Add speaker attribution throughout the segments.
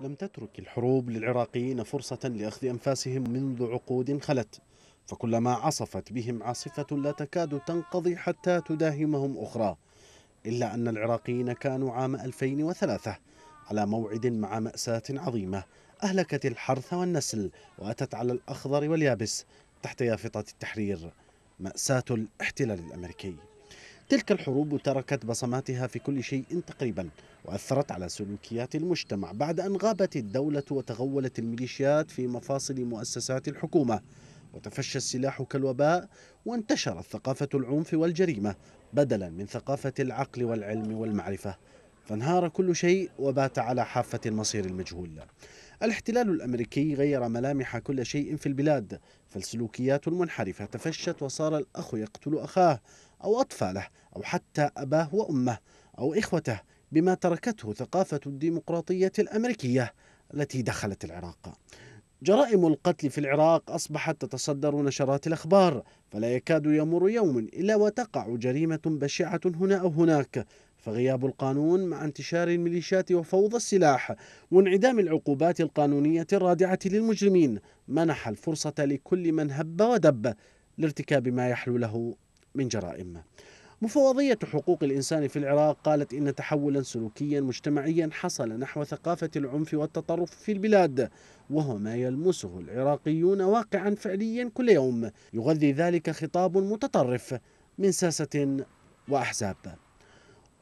Speaker 1: لم تترك الحروب للعراقيين فرصة لأخذ أنفاسهم منذ عقود خلت فكلما عصفت بهم عاصفة لا تكاد تنقضي حتى تداهمهم أخرى إلا أن العراقيين كانوا عام 2003 على موعد مع مأساة عظيمة أهلكت الحرث والنسل وأتت على الأخضر واليابس تحت يافطة التحرير مأساة الاحتلال الأمريكي تلك الحروب تركت بصماتها في كل شيء تقريبا وأثرت على سلوكيات المجتمع بعد أن غابت الدولة وتغولت الميليشيات في مفاصل مؤسسات الحكومة وتفشى السلاح كالوباء وانتشرت ثقافة العنف والجريمة بدلا من ثقافة العقل والعلم والمعرفة فانهار كل شيء وبات على حافة المصير المجهول الاحتلال الأمريكي غير ملامح كل شيء في البلاد فالسلوكيات المنحرفة تفشت وصار الأخ يقتل أخاه أو أطفاله أو حتى أباه وأمه أو إخوته بما تركته ثقافة الديمقراطية الأمريكية التي دخلت العراق جرائم القتل في العراق أصبحت تتصدر نشرات الأخبار فلا يكاد يمر يوم إلا وتقع جريمة بشعة هنا أو هناك فغياب القانون مع انتشار الميليشيات وفوضى السلاح وانعدام العقوبات القانونية الرادعة للمجرمين منح الفرصة لكل من هب ودب لارتكاب ما يحلو له من جرائم مفوضية حقوق الإنسان في العراق قالت إن تحولا سلوكيا مجتمعيا حصل نحو ثقافة العنف والتطرف في البلاد وهو ما يلمسه العراقيون واقعا فعليا كل يوم يغذي ذلك خطاب متطرف من ساسة وأحزاب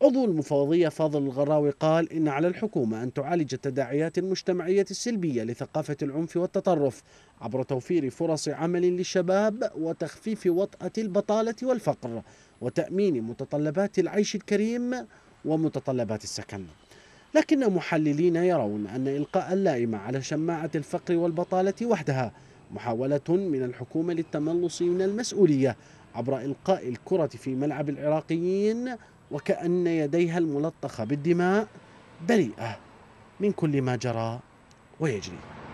Speaker 1: عضو المفوضية فاضل الغراوي قال إن على الحكومة أن تعالج التداعيات المجتمعية السلبية لثقافة العنف والتطرف عبر توفير فرص عمل للشباب وتخفيف وطأة البطالة والفقر وتأمين متطلبات العيش الكريم ومتطلبات السكن لكن محللين يرون أن إلقاء اللائمة على شماعة الفقر والبطالة وحدها محاولة من الحكومة للتملص من المسؤولية عبر إلقاء الكرة في ملعب العراقيين وكأن يديها الملطخة بالدماء بريئة من كل ما جرى ويجري